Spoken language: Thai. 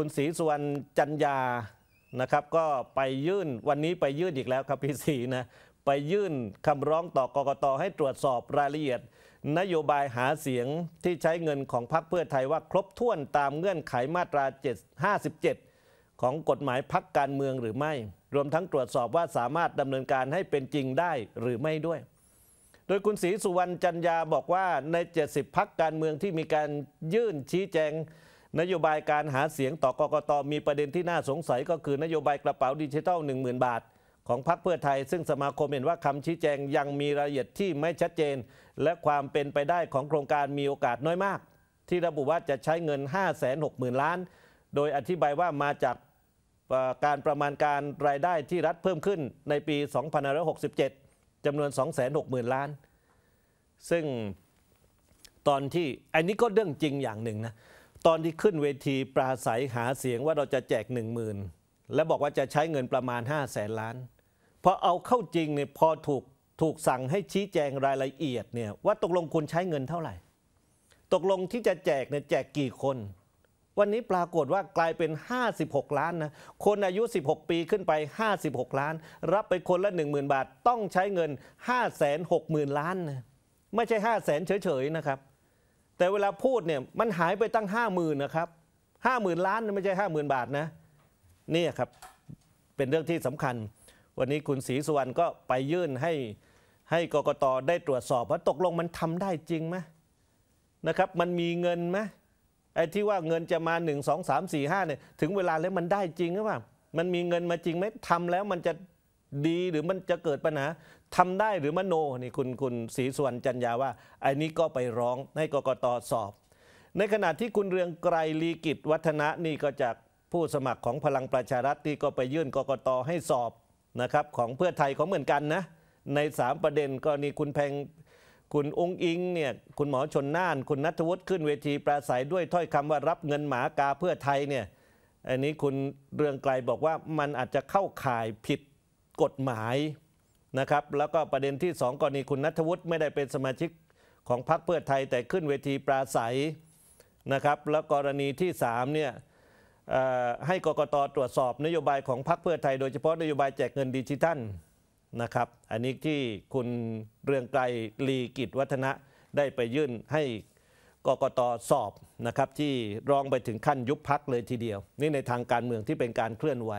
คุณศรีสุวรรณจันยา นะครับ ก็ไปยื่นวันนี้ไปยื่นอีกแล้วครับพี่ศรีนะ ไปยื่นคำร้องต่อกกต ให้ตรวจสอบรายละเอียด นโยบายหาเสียงที่ใช้เงินของพรรคเพื่อไทยว่าครบถ้วนตามเงื่อนไขมาตรา757 ของกฎหมายพักการเมืองหรือไม่ รวมทั้งตรวจสอบว่าสามารถดำเนินการให้เป็นจริงได้หรือไม่ด้วย โดยคุณศรีสุวรรณจันยาบอกว่าใน 70พักการเมืองที่มีการยื่นชี้แจงนโยบายการหาเสียงต่อกกตมีประเด็นที่น่าสงสัย ก็คือนโยบายกระเป๋าดิจิทัล 10,000 บาท ของพรรคเพื่อไทย ซึ่งสมาคมเห็นว่าคำชี้แจงยังมีรายละเอียดที่ไม่ชัดเจน และความเป็นไปได้ของโครงการมีโอกาสน้อยมาก ที่ระบุว่าจะใช้เงิน 5 6 0 0 0นล้าน โดยอธิบายว่ามาจากการประมาณการรายได้ที่รัฐเพิ่มขึ้นในปี2567จำนวน 2 6 0 0 0ล้าน ซึ่งตอนที่อันนี้ก็เรื่องจริงอย่างหนึ่งนะตอนที่ขึ้นเวทีปราศัยหาเสียงว่าเราจะแจกหนึ่งหมื่นและบอกว่าจะใช้เงินประมาณ 5 0 0แสนล้านพอเอาเข้าจริงเนี่ยพอถูกถูกสั่งให้ชี้แจงรายละเอียดเนี่ยว่าตกลงคุณใช้เงินเท่าไหร่ตกลงที่จะแจกเนี่ยแจกกี่คน วันนี้ปรากฏว่ากลายเป็น 56 ล้านนะคนอายุ 16 ปีขึ้นไป 56 ล้าน รับไปคนละ10,000 บาทต้องใช้เงิน5 6 0 0 0 0 ล้านนะไม่ใช่5 0 0 0 0เฉยๆนะครับแต่เวลาพูดเนี่ยมันหายไปตั้งห้าหมื่นนะครับห้าหมื่นล้านไม่ใช่ห้าหมื่นบาทนะนี่ครับเป็นเรื่องที่สำคัญ วันนี้คุณศรีสุวรรณก็ไปยื่นให้ให้กกตได้ตรวจสอบว่าตกลงมันทำได้จริงไหมนะครับมันมีเงินไหมไอ้ที่ว่าเงินจะมา 1 2 3 4 5เนี่ยถึงเวลาแล้วมันได้จริงหรือเปล่า มันมีเงินมาจริงไหมทำแล้วมันจะดีหรือมันจะเกิดปัญหาทำได้หรือมโนนี่คุณคุณศรีสวรรณจันยาว่าไอ้นี้ก็ไปร้องให้กกตสอบ ในขณะที่คุณเรืองไกรลีกิจวัฒนะนี่ก็จากผู้สมัครของพลังประชารัฐที่ก็ไปยื่นกกต ให้สอบนะครับของเพื่อไทยเขาเหมือนกันนะใน 3 ประเด็นก็นี่คุณแพงคุณองค์อิงเนี่ยคุณหมอชนน่านคุณนัทวุฒิขึ้นเวทีปราศัยด้วยถ้อยคำว่ารับเงินหมากาเพื่อไทยเนี่ยอันนี้คุณเรืองไกลบอกว่ามันอาจจะเข้าข่ายผิดกฎหมายนะครับแล้วก็ประเด็นที่ 2 กรณีคุณนัทวุฒิไม่ได้เป็นสมาชิกของพรรคเพื่อไทยแต่ขึ้นเวทีปราศัยนะครับแล้วกรณีที่3เนี่ยให้กกตตรวจสอบนโยบายของพรรคเพื่อไทยโดยเฉพาะนโยบายแจกเงินดิจิทัลนะครับอันนี้ที่คุณเรืองไกรลีกิจวัฒนะได้ไปยื่นให้กกตสอบนะครับที่รองไปถึงขั้นยุบพักเลยทีเดียว นี่ในทางการเมืองที่เป็นการเคลื่อนไหว